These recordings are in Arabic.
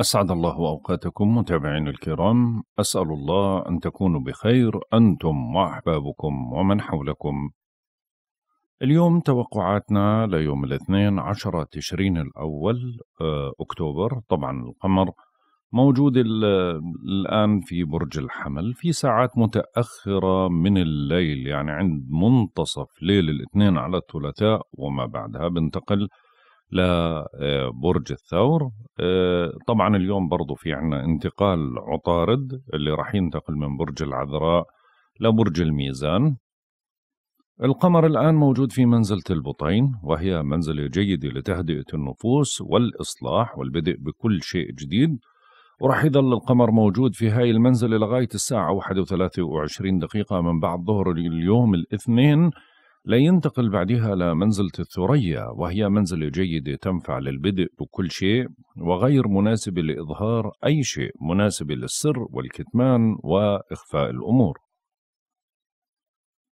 أسعد الله أوقاتكم متابعين الكرام أسأل الله أن تكونوا بخير أنتم وأحبابكم ومن حولكم اليوم توقعاتنا ليوم الاثنين عشرة تشرين الأول آه، أكتوبر طبعا القمر موجود الآن في برج الحمل في ساعات متأخرة من الليل يعني عند منتصف ليل الاثنين على الثلاثاء وما بعدها بنتقل لبرج آه، الثور آه، طبعا اليوم برضو في عنا انتقال عطارد اللي راح ينتقل من برج العذراء لبرج الميزان القمر الآن موجود في منزلة البطين وهي منزلة جيدة لتهدئة النفوس والإصلاح والبدء بكل شيء جديد ورح يظل القمر موجود في هاي المنزلة لغاية الساعة 1.23 دقيقة من بعد ظهر اليوم الاثنين لا ينتقل بعدها لمنزلة الثريا وهي منزلة جيدة تنفع للبدء بكل شيء وغير مناسبة لإظهار أي شيء مناسبة للسر والكتمان وإخفاء الأمور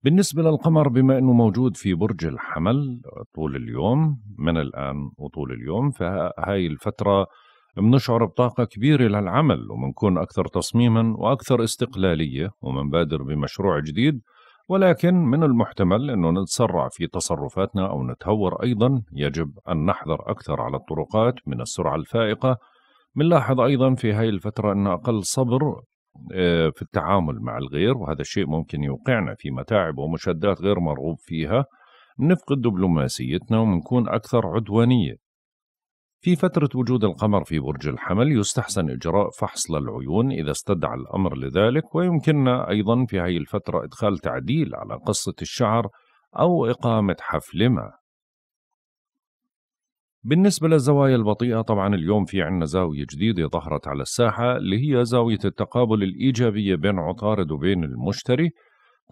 بالنسبة للقمر بما أنه موجود في برج الحمل طول اليوم من الآن وطول اليوم فهاي الفترة بنشعر بطاقة كبيرة للعمل وبنكون أكثر تصميما وأكثر استقلالية ومنبادر بمشروع جديد ولكن من المحتمل أنه نتسرع في تصرفاتنا أو نتهور أيضا يجب أن نحذر أكثر على الطرقات من السرعة الفائقة بنلاحظ أيضا في هاي الفترة أن أقل صبر آه، في التعامل مع الغير وهذا الشيء ممكن يوقعنا في متاعب ومشادات غير مرغوب فيها نفقد دبلوماسيتنا ونكون أكثر عدوانية في فترة وجود القمر في برج الحمل يستحسن إجراء فحص للعيون إذا استدعى الأمر لذلك ويمكننا أيضا في هذه الفترة إدخال تعديل على قصة الشعر أو إقامة حفل ما بالنسبة للزوايا البطيئة طبعا اليوم في عنا زاوية جديدة ظهرت على الساحة اللي هي زاوية التقابل الإيجابية بين عطارد وبين المشتري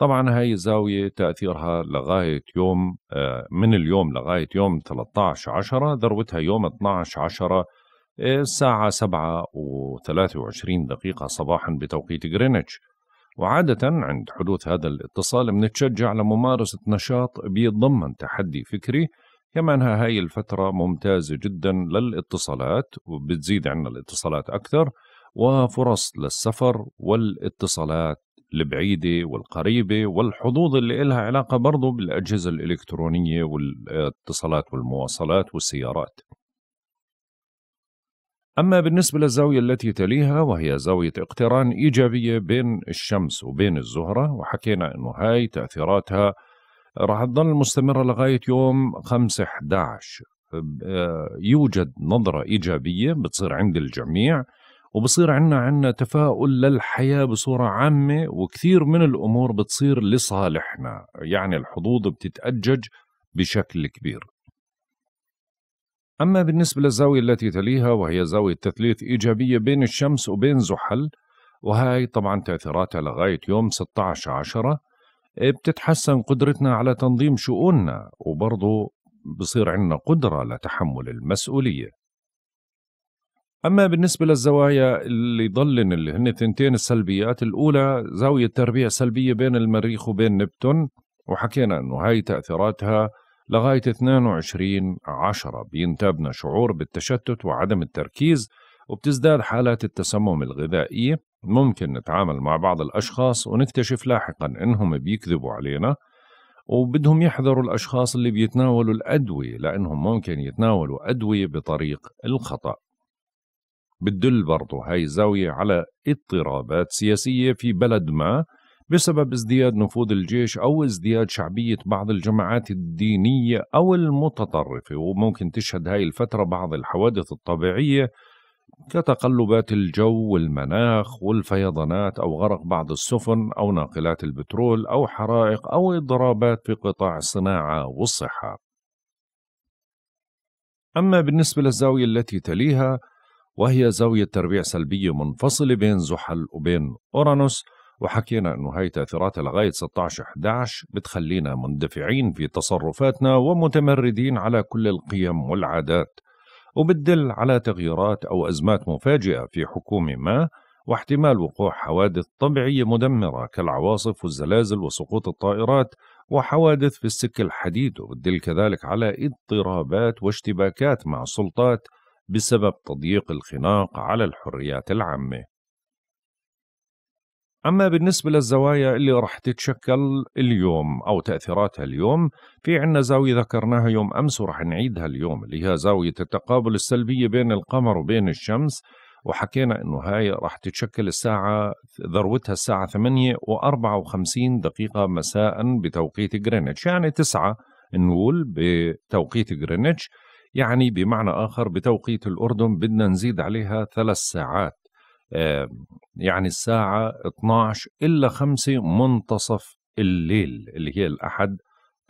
طبعا هاي الزاوية تأثيرها لغاية يوم آه، من اليوم لغاية يوم 13 عشرة ذروتها يوم 12 عشرة آه، الساعة 7 و23 دقيقة صباحا بتوقيت غرينتش وعادة عند حدوث هذا الاتصال بنتشجع لممارسة نشاط بيتضمن تحدي فكري كما أنها هاي الفترة ممتازة جدا للاتصالات وبتزيد عنا الاتصالات أكثر وفرص للسفر والاتصالات البعيدة والقريبة والحظوظ اللي إلها علاقة برضو بالأجهزة الإلكترونية والاتصالات والمواصلات والسيارات أما بالنسبة للزاوية التي تليها وهي زاوية اقتران إيجابية بين الشمس وبين الزهرة وحكينا أنه هاي تأثيراتها راح تظل مستمرة لغاية يوم 5 11 آه، يوجد نظرة إيجابية بتصير عند الجميع وبصير عنا عنا تفاؤل للحياة بصورة عامة وكثير من الأمور بتصير لصالحنا يعني الحظوظ بتتأجج بشكل كبير أما بالنسبة للزاوية التي تليها وهي زاوية تثليث إيجابية بين الشمس وبين زحل وهي طبعا تأثيراتها لغاية يوم 16 عشرة إيه، بتتحسن قدرتنا على تنظيم شؤوننا وبرضه بصير عندنا قدرة لتحمل المسؤولية اما بالنسبه للزوايا اللي ضلن اللي هن ثنتين السلبيات الاولى زاويه تربيع سلبيه بين المريخ وبين نبتون وحكينا انه هاي تاثيراتها لغايه 22 10 بينتابنا شعور بالتشتت وعدم التركيز وبتزداد حالات التسمم الغذائي ممكن نتعامل مع بعض الاشخاص ونكتشف لاحقا انهم بيكذبوا علينا وبدهم يحذروا الاشخاص اللي بيتناولوا الادويه لانهم ممكن يتناولوا ادويه بطريق الخطا بتدل برضه هاي الزاوية على اضطرابات سياسية في بلد ما بسبب ازدياد نفوذ الجيش أو ازدياد شعبية بعض الجماعات الدينية أو المتطرفة وممكن تشهد هاي الفترة بعض الحوادث الطبيعية كتقلبات الجو والمناخ والفيضانات أو غرق بعض السفن أو ناقلات البترول أو حرائق أو اضرابات في قطاع الصناعة والصحة أما بالنسبة للزاوية التي تليها وهي زاوية تربيع سلبية منفصلة بين زحل وبين أورانوس وحكينا انه هاي تاثيراتها لغايه 16 11 بتخلينا مندفعين في تصرفاتنا ومتمردين على كل القيم والعادات وبتدل على تغييرات او ازمات مفاجئه في حكومه ما واحتمال وقوع حوادث طبيعيه مدمره كالعواصف والزلازل وسقوط الطائرات وحوادث في السك الحديد وبتدل كذلك على اضطرابات واشتباكات مع سلطات بسبب تضييق الخناق على الحريات العامة أما بالنسبة للزوايا اللي رح تتشكل اليوم أو تأثيراتها اليوم في عنا زاوية ذكرناها يوم أمس ورح نعيدها اليوم اللي هي زاوية التقابل السلبية بين القمر وبين الشمس وحكينا انه هاي راح تتشكل الساعة ذروتها الساعة 8 و54 دقيقة مساء بتوقيت غرينتش يعني 9 نقول بتوقيت غرينتش يعني بمعنى آخر بتوقيت الأردن بدنا نزيد عليها ثلاث ساعات يعني الساعة 12 إلا 5 منتصف الليل اللي هي الأحد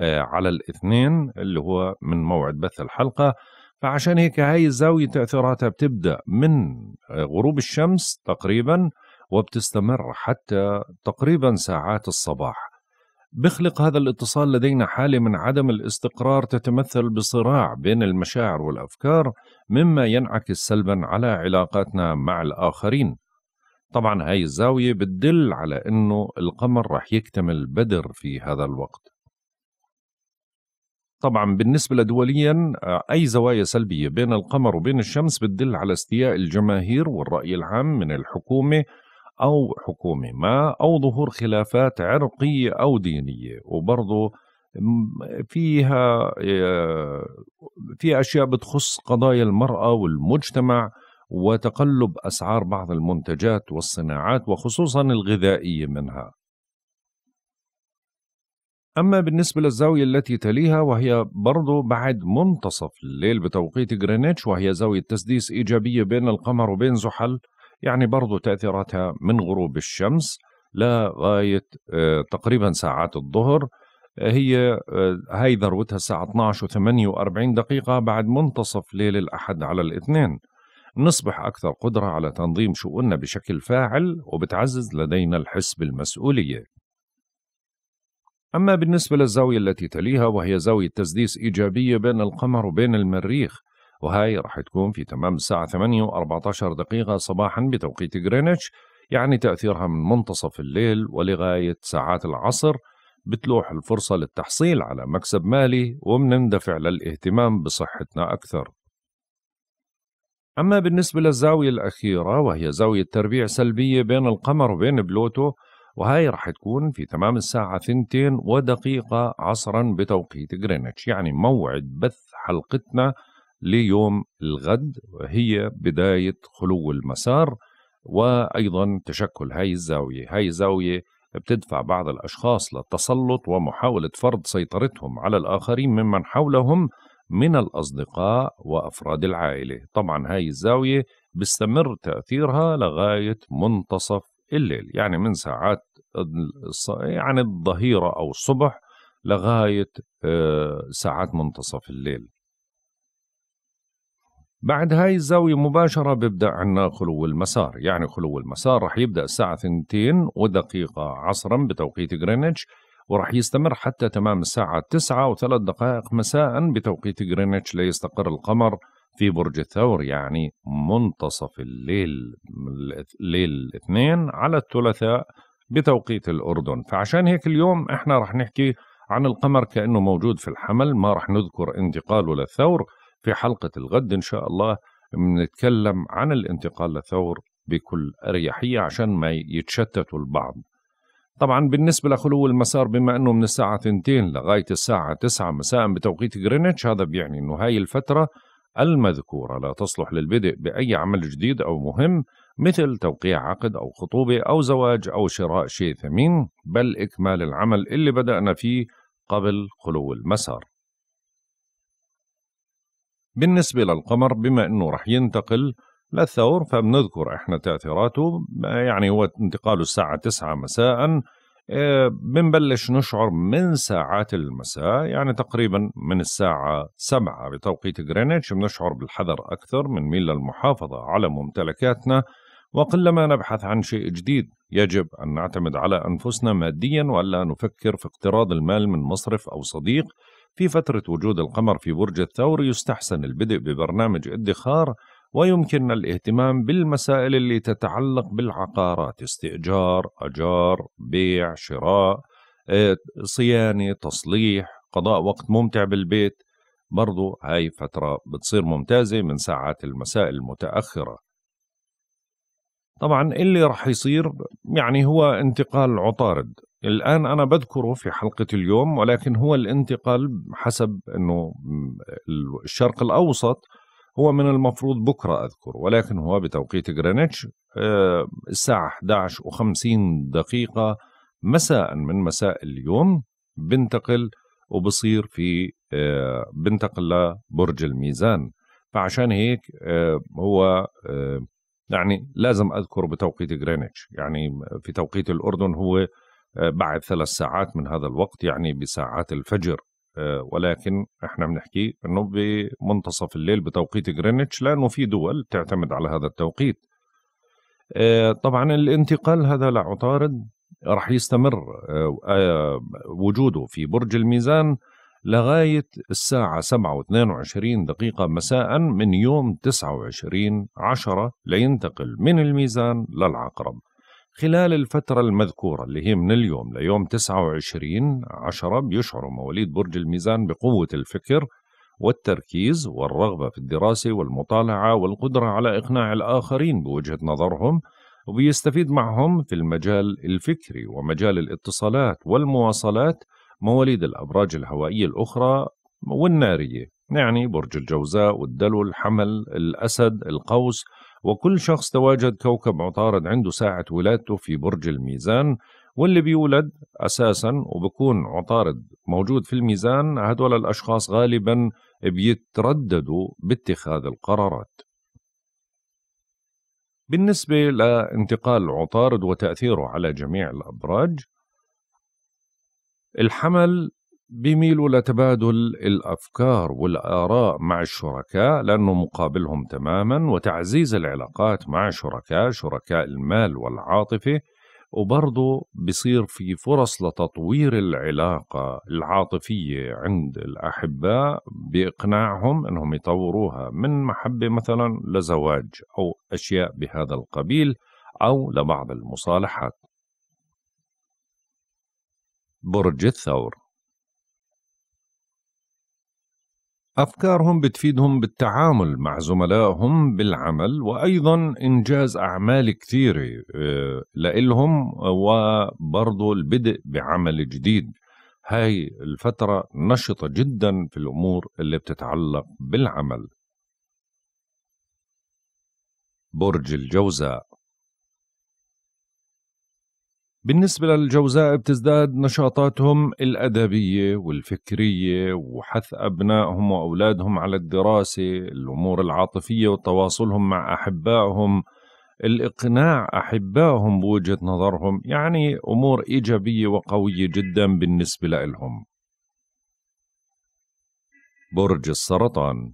آه، على الاثنين اللي هو من موعد بث الحلقة فعشان هيك هاي الزاوية تأثيراتها بتبدأ من آه، غروب الشمس تقريبا وبتستمر حتى تقريبا ساعات الصباح بخلق هذا الاتصال لدينا حاله من عدم الاستقرار تتمثل بصراع بين المشاعر والافكار مما ينعكس سلبا على علاقاتنا مع الاخرين طبعا هاي الزاويه بتدل على انه القمر رح يكتمل بدر في هذا الوقت طبعا بالنسبة لدوليا أي زوايا سلبية بين القمر وبين الشمس بتدل على استياء الجماهير والرأي العام من الحكومة أو حكومة ما أو ظهور خلافات عرقية أو دينية وبرضه فيها آه، في أشياء بتخص قضايا المرأة والمجتمع وتقلب أسعار بعض المنتجات والصناعات وخصوصا الغذائية منها أما بالنسبة للزاوية التي تليها وهي برضو بعد منتصف الليل بتوقيت غرينتش وهي زاوية تسديس إيجابية بين القمر وبين زحل يعني برضو تأثيراتها من غروب الشمس لغاية آه، تقريبا ساعات الظهر آه، هي آه، هاي ذروتها الساعة 12 و48 دقيقة بعد منتصف ليل الأحد على الاثنين نصبح أكثر قدرة على تنظيم شؤوننا بشكل فاعل وبتعزز لدينا الحس بالمسؤولية أما بالنسبة للزاوية التي تليها وهي زاوية تسديس إيجابية بين القمر وبين المريخ وهاي راح تكون في تمام الساعة 8 و14 دقيقة صباحا بتوقيت غرينتش يعني تأثيرها من منتصف الليل ولغاية ساعات العصر بتلوح الفرصة للتحصيل على مكسب مالي ومنندفع للاهتمام بصحتنا أكثر أما بالنسبة للزاوية الأخيرة وهي زاوية تربيع سلبية بين القمر وبين بلوتو وهي راح تكون في تمام الساعة ثنتين ودقيقة عصرا بتوقيت غرينتش يعني موعد بث حلقتنا ليوم الغد هي بداية خلو المسار وأيضا تشكل هاي الزاوية هاي الزاوية بتدفع بعض الأشخاص للتسلط ومحاولة فرض سيطرتهم على الآخرين ممن حولهم من الأصدقاء وأفراد العائلة طبعا هاي الزاوية بيستمر تأثيرها لغاية منتصف الليل يعني من ساعات يعني الظهيرة أو الصبح لغاية آه، ساعات منتصف الليل بعد هاي الزاوية مباشرة بيبدأ عنا خلو المسار يعني خلو المسار رح يبدأ الساعة 2 ودقيقة عصرا بتوقيت غرينتش ورح يستمر حتى تمام الساعة 9 وثلاث دقائق مساء بتوقيت غرينتش ليستقر القمر في برج الثور يعني منتصف الليل ليل الاثنين على الثلاثاء بتوقيت الأردن فعشان هيك اليوم احنا رح نحكي عن القمر كأنه موجود في الحمل ما رح نذكر انتقاله للثور في حلقة الغد إن شاء الله بنتكلم عن الانتقال لثور بكل أريحية عشان ما يتشتتوا البعض طبعا بالنسبة لخلو المسار بما أنه من الساعة 2 لغاية الساعة 9 مساء بتوقيت جرينتش هذا بيعني أنه هاي الفترة المذكورة لا تصلح للبدء بأي عمل جديد أو مهم مثل توقيع عقد أو خطوبة أو زواج أو شراء شيء ثمين بل إكمال العمل اللي بدأنا فيه قبل خلو المسار بالنسبة للقمر بما أنه رح ينتقل للثور فبنذكر إحنا تأثيراته يعني هو انتقاله الساعة 9 مساء آه، بنبلش نشعر من ساعات المساء يعني تقريبا من الساعة 7 بتوقيت غرينتش بنشعر بالحذر أكثر من ميل للمحافظة على ممتلكاتنا وقلما نبحث عن شيء جديد يجب أن نعتمد على أنفسنا ماديا وألا نفكر في اقتراض المال من مصرف أو صديق في فترة وجود القمر في برج الثور يستحسن البدء ببرنامج ادخار ويمكن الاهتمام بالمسائل اللي تتعلق بالعقارات استئجار، أجار، بيع، شراء، آه، صيانة، تصليح، قضاء وقت ممتع بالبيت برضو هاي فترة بتصير ممتازة من ساعات المساء المتأخرة طبعا اللي رح يصير يعني هو انتقال عطارد الآن أنا بذكره في حلقة اليوم ولكن هو الانتقال حسب أنه الشرق الأوسط هو من المفروض بكرة أذكر ولكن هو بتوقيت غرينتش آه، الساعة 11 و50 دقيقة مساء من مساء اليوم بنتقل وبصير في آه، بنتقل لبرج الميزان فعشان هيك آه، هو يعني لازم أذكر بتوقيت غرينتش يعني في توقيت الأردن هو آه، بعد ثلاث ساعات من هذا الوقت يعني بساعات الفجر آه، ولكن احنا بنحكي انه بمنتصف الليل بتوقيت جرينتش لانه في دول تعتمد على هذا التوقيت آه، طبعا الانتقال هذا لعطارد رح يستمر وجوده في برج الميزان لغاية الساعة 7.22 دقيقة مساء من يوم 29 عشرة لينتقل من الميزان للعقرب خلال الفترة المذكورة اللي هي من اليوم ليوم 29 عشرة بيشعر مواليد برج الميزان بقوة الفكر والتركيز والرغبة في الدراسة والمطالعة والقدرة على إقناع الآخرين بوجهة نظرهم وبيستفيد معهم في المجال الفكري ومجال الاتصالات والمواصلات مواليد الأبراج الهوائية الأخرى والنارية يعني برج الجوزاء والدلو الحمل الأسد القوس وكل شخص تواجد كوكب عطارد عنده ساعة ولادته في برج الميزان واللي بيولد أساسا وبكون عطارد موجود في الميزان هدول الأشخاص غالبا بيترددوا باتخاذ القرارات بالنسبة لانتقال عطارد وتأثيره على جميع الأبراج الحمل بيميلوا لتبادل الافكار والاراء مع الشركاء لانه مقابلهم تماما وتعزيز العلاقات مع شركاء شركاء المال والعاطفه وبرضه بصير في فرص لتطوير العلاقة العاطفية عند الأحباء بإقناعهم أنهم يطوروها من محبة مثلا لزواج أو أشياء بهذا القبيل أو لبعض المصالحات برج الثور أفكارهم بتفيدهم بالتعامل مع زملائهم بالعمل وأيضا إنجاز أعمال كثيرة آه، لإلهم وبرضه البدء بعمل جديد هاي الفترة نشطة جدا في الأمور اللي بتتعلق بالعمل برج الجوزاء بالنسبة للجوزاء بتزداد نشاطاتهم الأدبية والفكرية وحث أبنائهم وأولادهم على الدراسة الأمور العاطفية وتواصلهم مع أحبائهم الإقناع أحبائهم بوجهة نظرهم يعني أمور إيجابية وقوية جدا بالنسبة لهم برج السرطان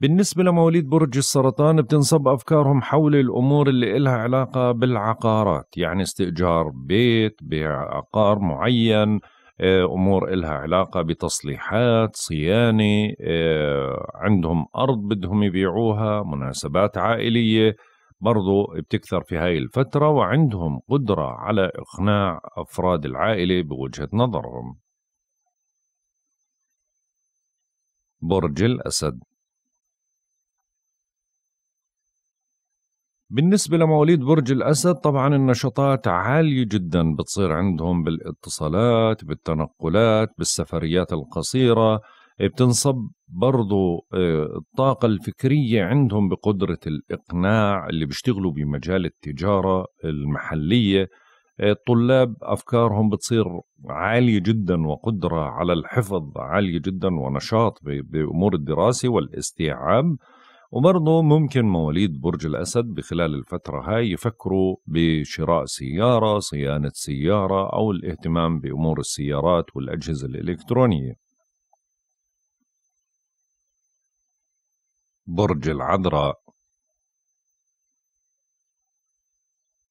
بالنسبة لمواليد برج السرطان بتنصب أفكارهم حول الأمور اللي إلها علاقة بالعقارات يعني استئجار بيت بيع عقار معين آه، أمور إلها علاقة بتصليحات صيانة آه، عندهم أرض بدهم يبيعوها مناسبات عائلية برضو بتكثر في هاي الفترة وعندهم قدرة على إقناع أفراد العائلة بوجهة نظرهم برج الأسد بالنسبة لمواليد برج الأسد طبعا النشاطات عالية جدا بتصير عندهم بالاتصالات بالتنقلات بالسفريات القصيرة إيه، بتنصب برضو إيه، الطاقة الفكرية عندهم بقدرة الإقناع اللي بيشتغلوا بمجال التجارة المحلية إيه، الطلاب أفكارهم بتصير عالية جدا وقدرة على الحفظ عالية جدا ونشاط بأمور الدراسة والاستيعاب وبرضه ممكن مواليد برج الأسد بخلال الفترة هاي يفكروا بشراء سيارة صيانة سيارة أو الاهتمام بأمور السيارات والأجهزة الإلكترونية برج العذراء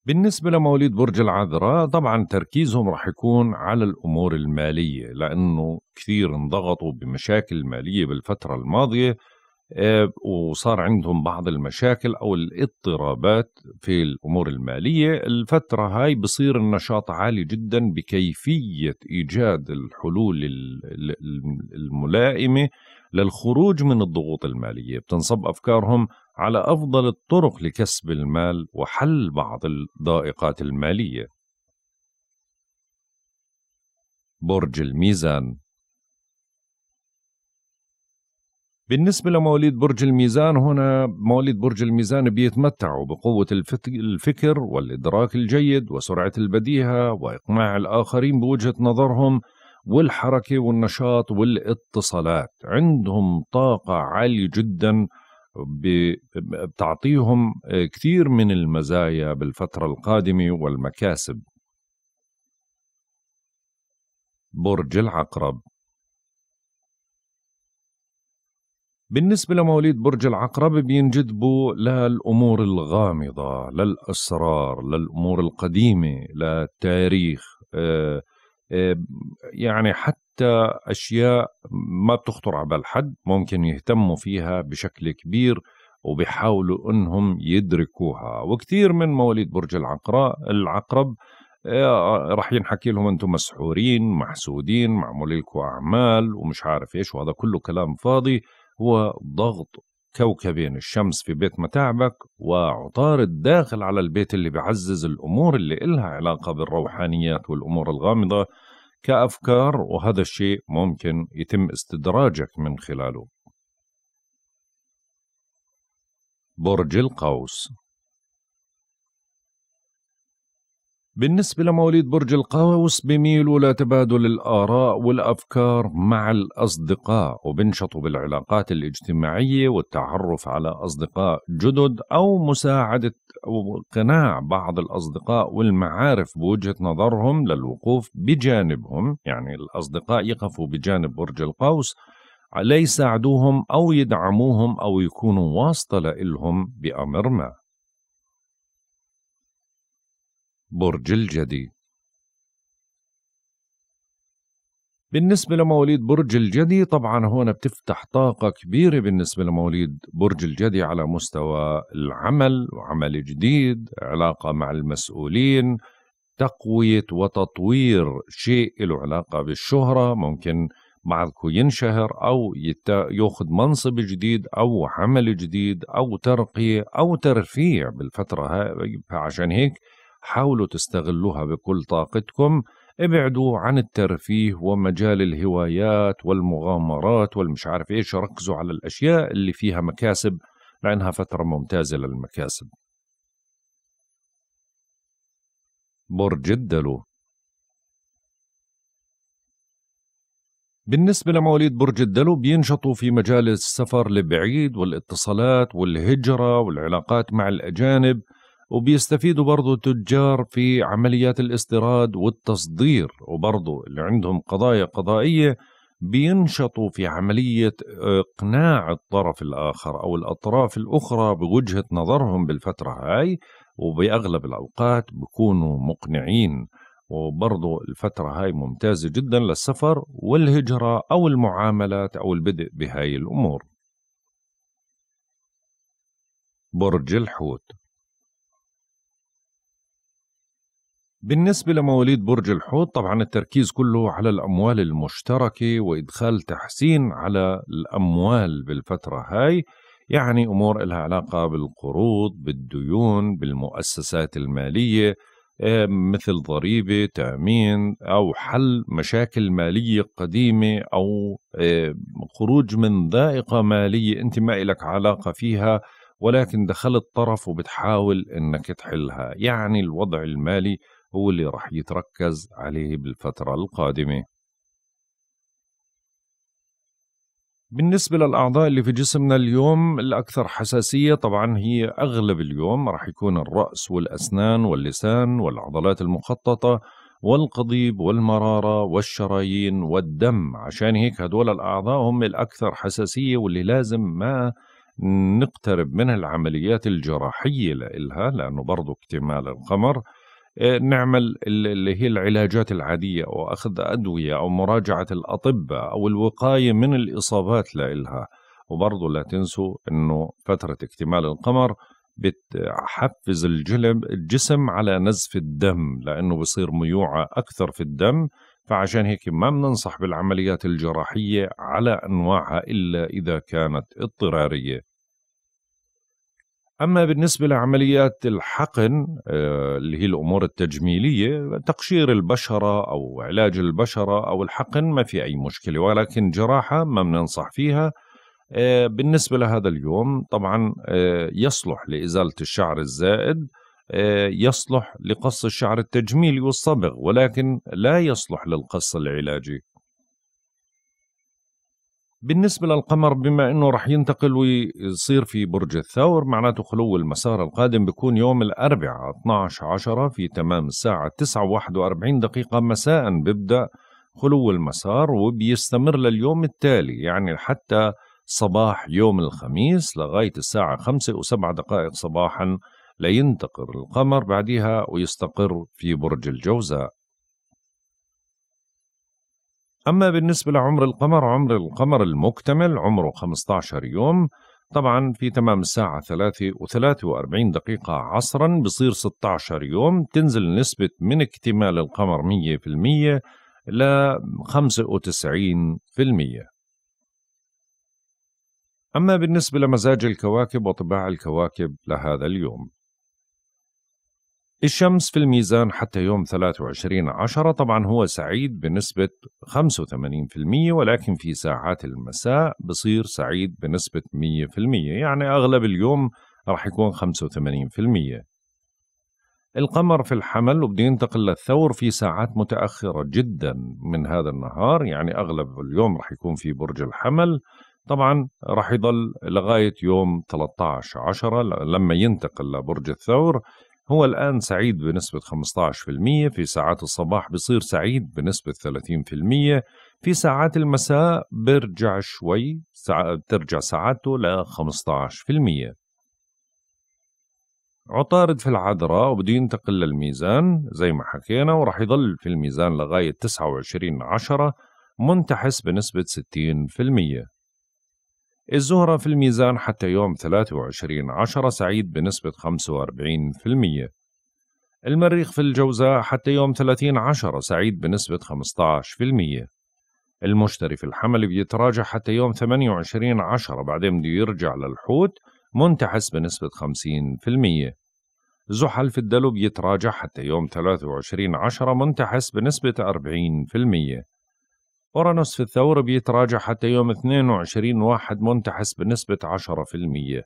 بالنسبة لمواليد برج العذراء طبعا تركيزهم رح يكون على الأمور المالية لأنه كثير انضغطوا بمشاكل مالية بالفترة الماضية آه، وصار عندهم بعض المشاكل او الاضطرابات في الامور الماليه الفتره هاي بصير النشاط عالي جدا بكيفيه ايجاد الحلول الملائمه للخروج من الضغوط الماليه بتنصب افكارهم على افضل الطرق لكسب المال وحل بعض الضائقات الماليه برج الميزان بالنسبة لمواليد برج الميزان هنا مواليد برج الميزان بيتمتعوا بقوة الفكر والإدراك الجيد وسرعة البديهة وإقناع الآخرين بوجهة نظرهم والحركة والنشاط والاتصالات عندهم طاقة عالية جدا بتعطيهم كثير من المزايا بالفترة القادمة والمكاسب برج العقرب بالنسبة لمواليد برج العقرب بينجذبوا للأمور الغامضة للأسرار للأمور القديمة للتاريخ آه، آه، يعني حتى أشياء ما بتخطر على بال حد ممكن يهتموا فيها بشكل كبير وبيحاولوا أنهم يدركوها وكثير من مواليد برج العقرب العقرب آه، رح ينحكي لهم انتم مسحورين محسودين معمول لكم اعمال ومش عارف ايش وهذا كله كلام فاضي هو ضغط كوكبين الشمس في بيت متاعبك وعطارد داخل على البيت اللي بيعزز الأمور اللي إلها علاقة بالروحانيات والأمور الغامضة كأفكار وهذا الشيء ممكن يتم استدراجك من خلاله برج القوس بالنسبة لمواليد برج القوس بميلوا لتبادل الآراء والأفكار مع الأصدقاء وبنشطوا بالعلاقات الاجتماعية والتعرف على أصدقاء جدد أو مساعدة وقناع بعض الأصدقاء والمعارف بوجهة نظرهم للوقوف بجانبهم يعني الأصدقاء يقفوا بجانب برج القوس ليساعدوهم أو يدعموهم أو يكونوا واسطة لإلهم بأمر ما برج الجدي بالنسبة لمواليد برج الجدي طبعا هون بتفتح طاقة كبيرة بالنسبة لمواليد برج الجدي على مستوى العمل وعمل جديد علاقة مع المسؤولين تقوية وتطوير شيء له علاقة بالشهرة ممكن بعضكم ينشهر أو ياخذ منصب جديد أو عمل جديد أو ترقية أو ترفيع بالفترة عشان هيك حاولوا تستغلوها بكل طاقتكم ابعدوا عن الترفيه ومجال الهوايات والمغامرات والمش عارف ايش ركزوا على الاشياء اللي فيها مكاسب لانها فتره ممتازه للمكاسب برج الدلو بالنسبة لمواليد برج الدلو بينشطوا في مجال السفر لبعيد والاتصالات والهجرة والعلاقات مع الأجانب وبيستفيدوا برضه التجار في عمليات الاستيراد والتصدير وبرضه اللي عندهم قضايا قضائية بينشطوا في عملية آه، إقناع الطرف الآخر أو الأطراف الأخرى بوجهة نظرهم بالفترة هاي وبأغلب الأوقات بكونوا مقنعين وبرضو الفترة هاي ممتازة جدا للسفر والهجرة أو المعاملات أو البدء بهاي الأمور برج الحوت بالنسبة لمواليد برج الحوت طبعا التركيز كله على الأموال المشتركة وإدخال تحسين على الأموال بالفترة هاي يعني أمور لها علاقة بالقروض بالديون بالمؤسسات المالية آه، مثل ضريبة تأمين أو حل مشاكل مالية قديمة أو آه، خروج من ذائقة مالية أنت ما إلك علاقة فيها ولكن دخلت طرف وبتحاول أنك تحلها يعني الوضع المالي هو اللي راح يتركز عليه بالفترة القادمة بالنسبة للأعضاء اللي في جسمنا اليوم الأكثر حساسية طبعا هي أغلب اليوم راح يكون الرأس والأسنان واللسان والعضلات المخططة والقضيب والمرارة والشرايين والدم عشان هيك هدول الأعضاء هم الأكثر حساسية واللي لازم ما نقترب منها العمليات الجراحية لإلها لأنه برضو اكتمال القمر آه، نعمل اللي هي العلاجات العادية أو أخذ أدوية أو مراجعة الأطباء أو الوقاية من الإصابات لإلها وبرضه لا تنسوا أنه فترة اكتمال القمر بتحفز الجلب الجسم على نزف الدم لأنه بصير ميوعة أكثر في الدم فعشان هيك ما بننصح بالعمليات الجراحية على أنواعها إلا إذا كانت اضطرارية أما بالنسبة لعمليات الحقن آه، اللي هي الأمور التجميلية تقشير البشرة أو علاج البشرة أو الحقن ما في أي مشكلة ولكن جراحة ما بننصح فيها آه، بالنسبة لهذا اليوم طبعا آه، يصلح لإزالة الشعر الزائد يصلح لقص الشعر التجميلي والصبغ ولكن لا يصلح للقص العلاجي بالنسبة للقمر بما أنه رح ينتقل ويصير في برج الثور معناته خلو المسار القادم بيكون يوم الأربعاء 12 10 في تمام الساعة 9 41 دقيقة مساء بيبدأ خلو المسار وبيستمر لليوم التالي يعني حتى صباح يوم الخميس لغاية الساعة 5 و7 دقائق صباحا لينتقل القمر بعدها ويستقر في برج الجوزاء أما بالنسبة لعمر القمر عمر القمر المكتمل عمره 15 يوم طبعا في تمام الساعة 3 و43 دقيقة عصرا بصير 16 يوم تنزل نسبة من اكتمال القمر 100% ل 95% أما بالنسبة لمزاج الكواكب وطباع الكواكب لهذا اليوم الشمس في الميزان حتى يوم 23 عشرة طبعا هو سعيد بنسبة 85% ولكن في ساعات المساء بصير سعيد بنسبة 100% يعني أغلب اليوم راح يكون 85% القمر في الحمل وبده ينتقل للثور في ساعات متأخرة جدا من هذا النهار يعني أغلب اليوم راح يكون في برج الحمل طبعا راح يضل لغاية يوم 13 عشرة لما ينتقل لبرج الثور هو الآن سعيد بنسبة 15% في ساعات الصباح بصير سعيد بنسبة 30% في ساعات المساء برجع شوي سع... بترجع سعادته ل 15% عطارد في العذراء وبده ينتقل للميزان زي ما حكينا وراح يضل في الميزان لغاية 29 عشرة منتحس بنسبة 60% الزهرة في الميزان حتى يوم 23 عشرة سعيد بنسبة 45% المريخ في الجوزاء حتى يوم 30 عشرة سعيد بنسبة 15% المشتري في الحمل بيتراجع حتى يوم 28 عشرة بعدين بده يرجع للحوت منتحس بنسبة 50% زحل في الدلو بيتراجع حتى يوم 23 عشرة منتحس بنسبة 40% أورانوس في الثور بيتراجع حتى يوم 22 واحد منتحس بنسبة 10%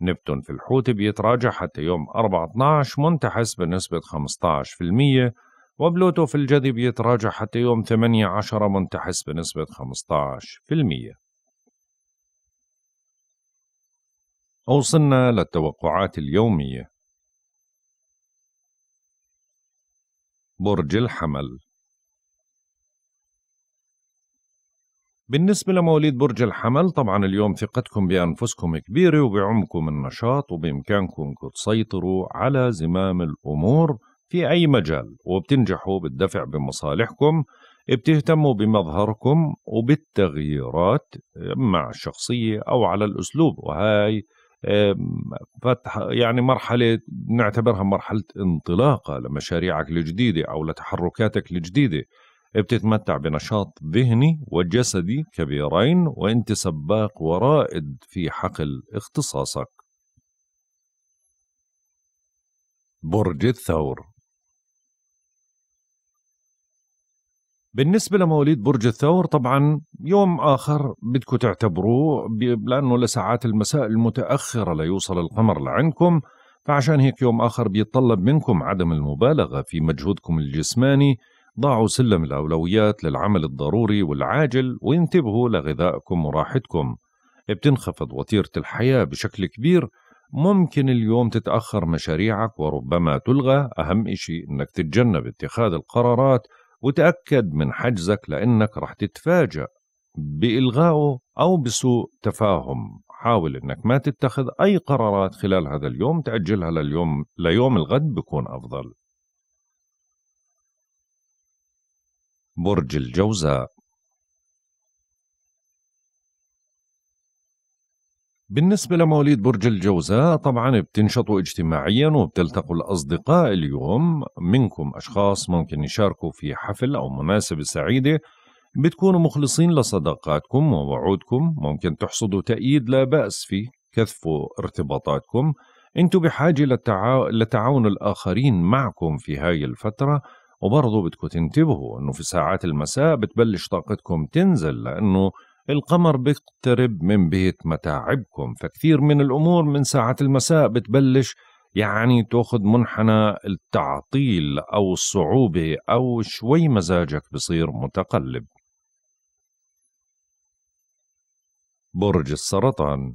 نبتون في الحوت بيتراجع حتى يوم 4-12 منتحس بنسبة 15% وبلوتو في الجدي بيتراجع حتى يوم 18 منتحس بنسبة 15% أوصلنا للتوقعات اليومية برج الحمل بالنسبة لمواليد برج الحمل طبعا اليوم ثقتكم بأنفسكم كبيرة وبعمكم النشاط وبإمكانكم تسيطروا على زمام الأمور في أي مجال وبتنجحوا بالدفع بمصالحكم بتهتموا بمظهركم وبالتغييرات آه، مع الشخصية أو على الأسلوب وهاي فتح يعني مرحلة نعتبرها مرحلة انطلاقة لمشاريعك الجديدة أو لتحركاتك الجديدة بتتمتع بنشاط ذهني وجسدي كبيرين وانت سباق ورائد في حقل اختصاصك برج الثور بالنسبة لمواليد برج الثور طبعا يوم آخر بدكم تعتبروه لأنه لساعات المساء المتأخرة ليوصل القمر لعندكم فعشان هيك يوم آخر بيتطلب منكم عدم المبالغة في مجهودكم الجسماني ضعوا سلم الأولويات للعمل الضروري والعاجل وانتبهوا لغذائكم وراحتكم بتنخفض وتيرة الحياة بشكل كبير ممكن اليوم تتأخر مشاريعك وربما تلغى أهم إشي أنك تتجنب اتخاذ القرارات وتأكد من حجزك لأنك رح تتفاجأ بإلغائه أو بسوء تفاهم حاول أنك ما تتخذ أي قرارات خلال هذا اليوم تأجلها لليوم ليوم الغد بكون أفضل برج الجوزاء بالنسبة لمواليد برج الجوزاء طبعا بتنشطوا اجتماعيا وبتلتقوا الأصدقاء اليوم منكم أشخاص ممكن يشاركوا في حفل أو مناسبة سعيدة بتكونوا مخلصين لصداقاتكم ووعودكم ممكن تحصدوا تأييد لا بأس فيه كثفوا ارتباطاتكم انتوا بحاجة لتعاون الآخرين معكم في هاي الفترة وبرضه بدكم تنتبهوا انه في ساعات المساء بتبلش طاقتكم تنزل لانه القمر بيقترب من بيت متاعبكم فكثير من الامور من ساعات المساء بتبلش يعني تاخذ منحنى التعطيل او الصعوبه او شوي مزاجك بصير متقلب برج السرطان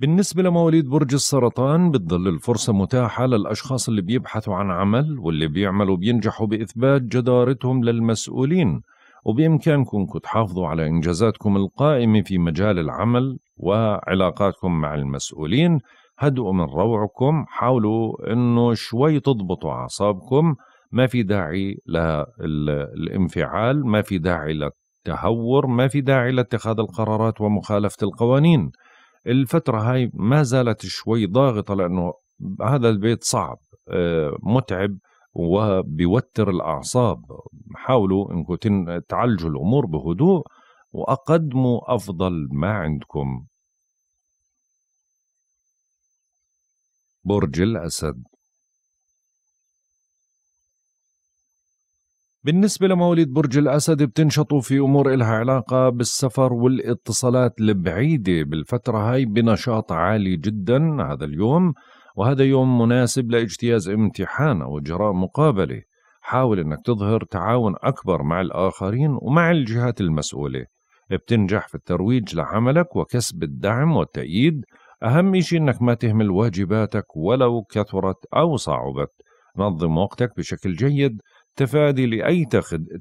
بالنسبة لمواليد برج السرطان بتظل الفرصة متاحة للأشخاص اللي بيبحثوا عن عمل واللي بيعملوا بينجحوا بإثبات جدارتهم للمسؤولين وبإمكانكم تحافظوا على إنجازاتكم القائمة في مجال العمل وعلاقاتكم مع المسؤولين هدئوا من روعكم حاولوا أنه شوي تضبطوا أعصابكم ما في داعي للانفعال ما في داعي للتهور ما في داعي لاتخاذ القرارات ومخالفة القوانين الفترة هاي ما زالت شوي ضاغطة لأنه هذا البيت صعب آه، متعب وبيوتر الأعصاب حاولوا أنكم تعالجوا الأمور بهدوء وأقدموا أفضل ما عندكم برج الأسد بالنسبة لمواليد برج الأسد بتنشطوا في أمور إلها علاقة بالسفر والاتصالات البعيدة بالفترة هاي بنشاط عالي جدا هذا اليوم وهذا يوم مناسب لاجتياز امتحان أو إجراء مقابلة حاول أنك تظهر تعاون أكبر مع الآخرين ومع الجهات المسؤولة بتنجح في الترويج لعملك وكسب الدعم والتأييد أهم شيء أنك ما تهمل واجباتك ولو كثرت أو صعبت نظم وقتك بشكل جيد تفادي لأي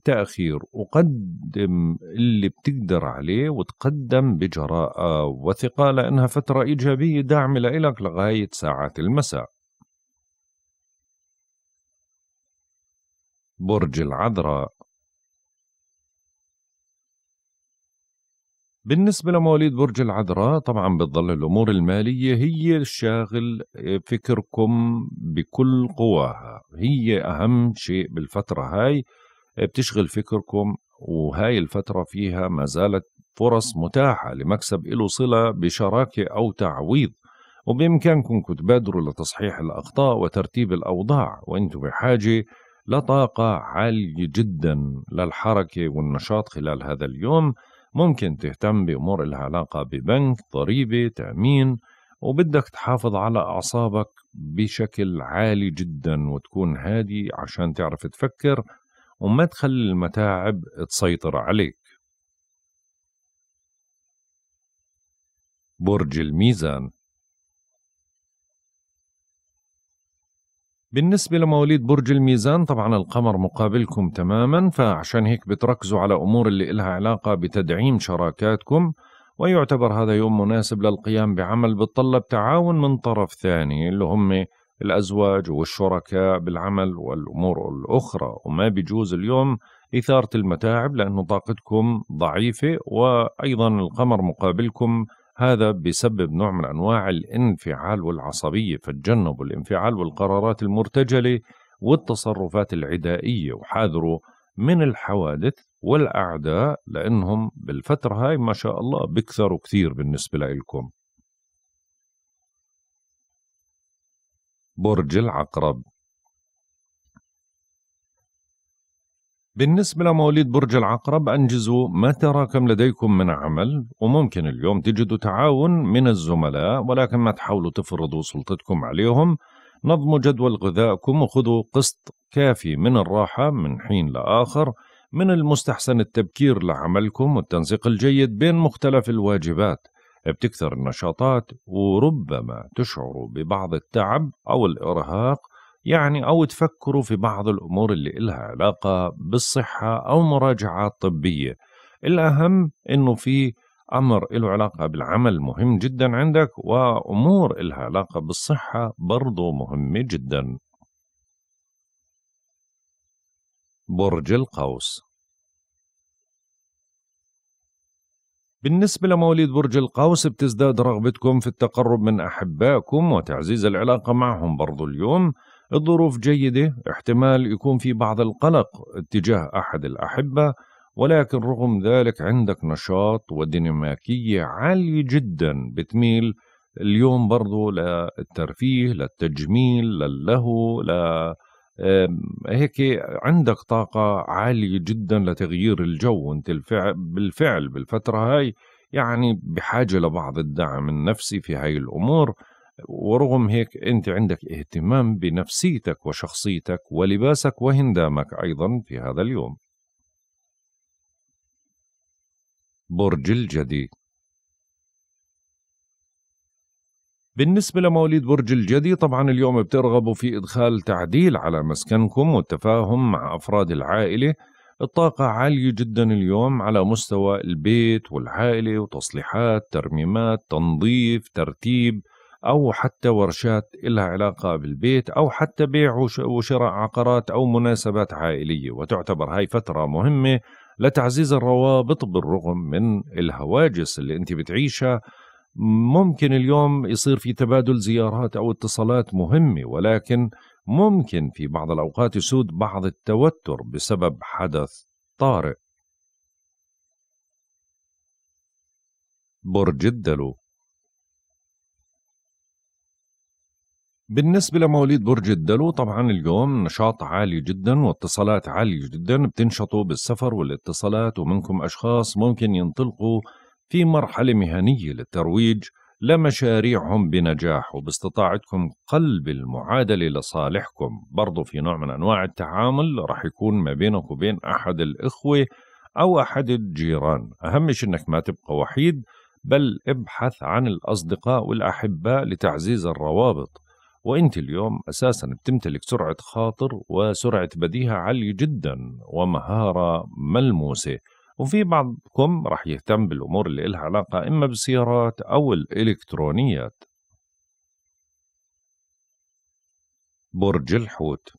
تأخير وقدم اللي بتقدر عليه وتقدم بجراءة وثقة لأنها فترة إيجابية داعمة لإلك لغاية ساعات المساء برج العذراء بالنسبة لمواليد برج العذراء طبعا بتظل الأمور المالية هي الشاغل آه، فكركم بكل قواها هي أهم شيء بالفترة هاي آه، بتشغل فكركم وهاي الفترة فيها ما زالت فرص متاحة لمكسب له صلة بشراكة أو تعويض وبإمكانكم تبادروا لتصحيح الأخطاء وترتيب الأوضاع وأنتم بحاجة لطاقة عالية جدا للحركة والنشاط خلال هذا اليوم ممكن تهتم بأمور لها علاقة ببنك ضريبة تأمين وبدك تحافظ على أعصابك بشكل عالي جدا وتكون هادي عشان تعرف تفكر وما تخلي المتاعب تسيطر عليك برج الميزان بالنسبة لمواليد برج الميزان طبعا القمر مقابلكم تماما فعشان هيك بتركزوا على أمور اللي إلها علاقة بتدعيم شراكاتكم ويعتبر هذا يوم مناسب للقيام بعمل بتطلب تعاون من طرف ثاني اللي هم الأزواج والشركاء بالعمل والأمور الأخرى وما بيجوز اليوم إثارة المتاعب لأنه طاقتكم ضعيفة وأيضا القمر مقابلكم هذا بسبب نوع من أنواع الانفعال والعصبية فتجنبوا الانفعال والقرارات المرتجلة والتصرفات العدائية وحاذروا من الحوادث والأعداء لأنهم بالفترة هاي ما شاء الله بيكثروا كثير بالنسبة لإلكم برج العقرب بالنسبة لمواليد برج العقرب أنجزوا ما تراكم لديكم من عمل وممكن اليوم تجدوا تعاون من الزملاء ولكن ما تحاولوا تفرضوا سلطتكم عليهم نظموا جدول غذائكم وخذوا قسط كافي من الراحة من حين لآخر من المستحسن التبكير لعملكم والتنسيق الجيد بين مختلف الواجبات بتكثر النشاطات وربما تشعروا ببعض التعب أو الإرهاق يعني أو تفكروا في بعض الأمور اللي إلها علاقة بالصحة أو مراجعات طبية الأهم أنه في أمر له علاقة بالعمل مهم جدا عندك وأمور إلها علاقة بالصحة برضو مهمة جدا برج القوس بالنسبة لمواليد برج القوس بتزداد رغبتكم في التقرب من أحبائكم وتعزيز العلاقة معهم برضو اليوم الظروف جيدة احتمال يكون في بعض القلق اتجاه أحد الأحبة ولكن رغم ذلك عندك نشاط وديناميكية عالية جدا بتميل اليوم برضو للترفيه للتجميل للهو ل هيك عندك طاقة عالية جدا لتغيير الجو انت بالفعل بالفترة هاي يعني بحاجة لبعض الدعم النفسي في هاي الأمور ورغم هيك أنت عندك اهتمام بنفسيتك وشخصيتك ولباسك وهندامك أيضا في هذا اليوم برج الجدي بالنسبة لمواليد برج الجدي طبعا اليوم بترغبوا في إدخال تعديل على مسكنكم والتفاهم مع أفراد العائلة الطاقة عالية جدا اليوم على مستوى البيت والعائلة وتصليحات ترميمات تنظيف ترتيب أو حتى ورشات لها علاقة بالبيت أو حتى بيع وشراء عقارات أو مناسبات عائلية وتعتبر هاي فترة مهمة لتعزيز الروابط بالرغم من الهواجس اللي أنت بتعيشها ممكن اليوم يصير في تبادل زيارات أو اتصالات مهمة ولكن ممكن في بعض الأوقات يسود بعض التوتر بسبب حدث طارئ برج الدلو بالنسبة لمواليد برج الدلو طبعا اليوم نشاط عالي جدا واتصالات عالية جدا بتنشطوا بالسفر والاتصالات ومنكم أشخاص ممكن ينطلقوا في مرحلة مهنية للترويج لمشاريعهم بنجاح وباستطاعتكم قلب المعادلة لصالحكم برضو في نوع من أنواع التعامل رح يكون ما بينك وبين أحد الإخوة أو أحد الجيران أهم شيء أنك ما تبقى وحيد بل ابحث عن الأصدقاء والأحباء لتعزيز الروابط وانت اليوم اساسا بتمتلك سرعه خاطر وسرعه بديهه عاليه جدا ومهاره ملموسه وفي بعضكم رح يهتم بالامور اللي لها علاقه اما بالسيارات او الالكترونيات برج الحوت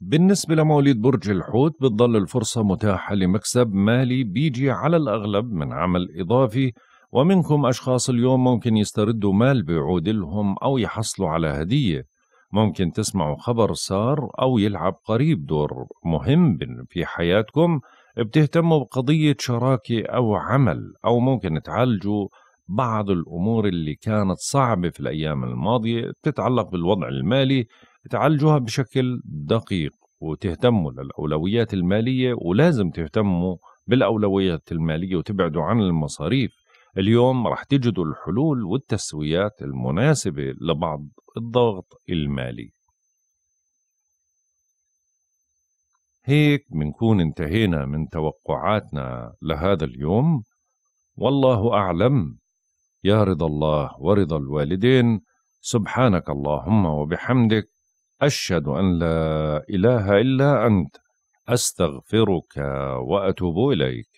بالنسبة لمواليد برج الحوت بتضل الفرصة متاحة لمكسب مالي بيجي على الأغلب من عمل إضافي ومنكم أشخاص اليوم ممكن يستردوا مال بيعود لهم أو يحصلوا على هدية ممكن تسمعوا خبر صار أو يلعب قريب دور مهم في حياتكم بتهتموا بقضية شراكة أو عمل أو ممكن تعالجوا بعض الأمور اللي كانت صعبة في الأيام الماضية بتتعلق بالوضع المالي تعالجوها بشكل دقيق وتهتموا للأولويات المالية ولازم تهتموا بالأولويات المالية وتبعدوا عن المصاريف اليوم رح تجدوا الحلول والتسويات المناسبة لبعض الضغط المالي هيك منكون انتهينا من توقعاتنا لهذا اليوم والله أعلم يا رضا الله ورضا الوالدين سبحانك اللهم وبحمدك أشهد أن لا إله إلا أنت أستغفرك وأتوب إليك